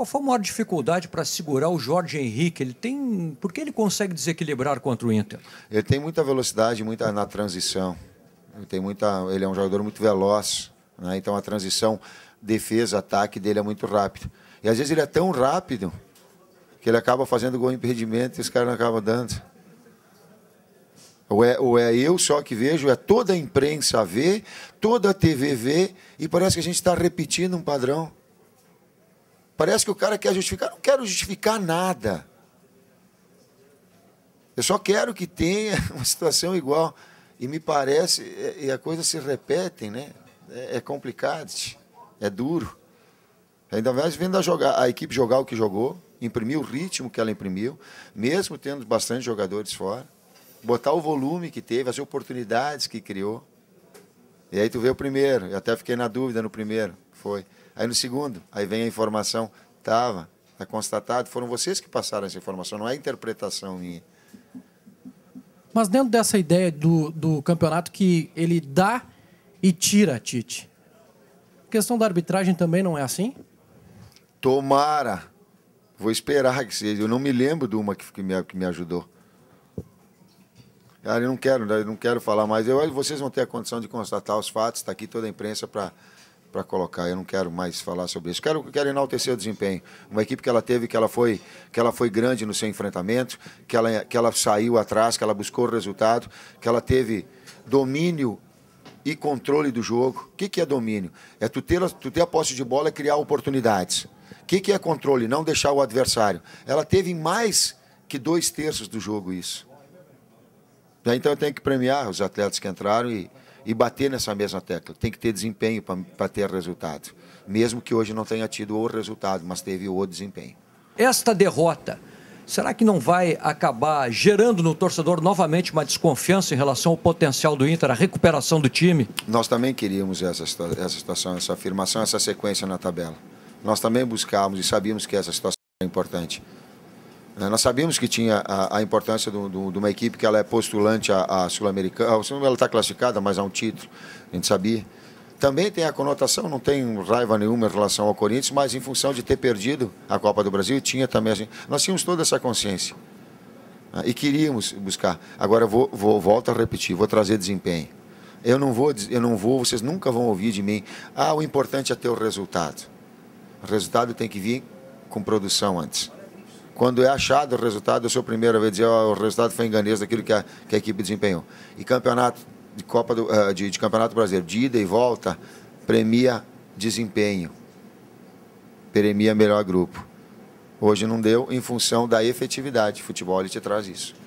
Qual foi a maior dificuldade para segurar o Jorge Henrique? Ele tem, por que ele consegue desequilibrar contra o Inter? Ele tem muita velocidade, muita na transição. Ele tem muita, ele é um jogador muito veloz, né? Então a transição defesa ataque dele é muito rápido. E às vezes ele é tão rápido que ele acaba fazendo gol impedimento e os caras não acabam dando. Ou é, ou é eu só que vejo, é toda a imprensa vê, toda a TV vê, e parece que a gente está repetindo um padrão. Parece que o cara quer justificar. Não quero justificar nada. Eu só quero que tenha uma situação igual. E me parece, é, e a coisa se repete, né? É, é complicado, é duro. Ainda mais vendo a, jogar, a equipe jogar o que jogou, imprimir o ritmo que ela imprimiu, mesmo tendo bastante jogadores fora, botar o volume que teve, as oportunidades que criou. E aí tu vê o primeiro, eu até fiquei na dúvida no primeiro. Foi. Aí no segundo, aí vem a informação, tava, é constatado, foram vocês que passaram essa informação, não é interpretação minha. Mas dentro dessa ideia do, do campeonato que ele dá e tira, Tite, a questão da arbitragem também não é assim? Tomara. Vou esperar que seja. Eu não me lembro de uma que, que, me, que me ajudou. Cara, eu não quero, eu não quero falar mais. Eu, vocês vão ter a condição de constatar os fatos, está aqui toda a imprensa para para colocar. Eu não quero mais falar sobre isso. Quero, quero enaltecer o desempenho. Uma equipe que ela teve, que ela foi, que ela foi grande no seu enfrentamento, que ela, que ela saiu atrás, que ela buscou o resultado, que ela teve domínio e controle do jogo. O que, que é domínio? É tu ter, a, tu ter a posse de bola e criar oportunidades. O que, que é controle? Não deixar o adversário. Ela teve mais que dois terços do jogo isso. Né? Então eu tenho que premiar os atletas que entraram e, e bater nessa mesma tecla. Tem que ter desempenho para ter resultado. Mesmo que hoje não tenha tido o resultado, mas teve o desempenho. Esta derrota, será que não vai acabar gerando no torcedor novamente uma desconfiança em relação ao potencial do Inter, a recuperação do time? Nós também queríamos essa, essa situação, essa afirmação, essa sequência na tabela. Nós também buscávamos e sabíamos que essa situação é importante. Né, nós sabíamos que tinha a, a importância do, do, de uma equipe que ela é postulante à, Sul-Americana. Ela está classificada, mas há um título, a gente sabia. Também tem a conotação, não tem raiva nenhuma em relação ao Corinthians, mas em função de ter perdido a Copa do Brasil, tinha também. nós tínhamos toda essa consciência né? e queríamos buscar. Agora, vou, vou, volto a repetir, vou trazer desempenho. Eu não, vou, eu não vou, vocês nunca vão ouvir de mim. Ah, o importante é ter o resultado. O resultado tem que vir com produção antes quando é achado o resultado, eu sou o primeiro a dizer oh, o resultado foi enganês daquilo que a, que a equipe desempenhou. E campeonato de Copa do, uh, de, de, Campeonato Brasileiro, de ida e volta, premia desempenho, premia melhor grupo. Hoje não deu em função da efetividade. Futebol ele te traz isso.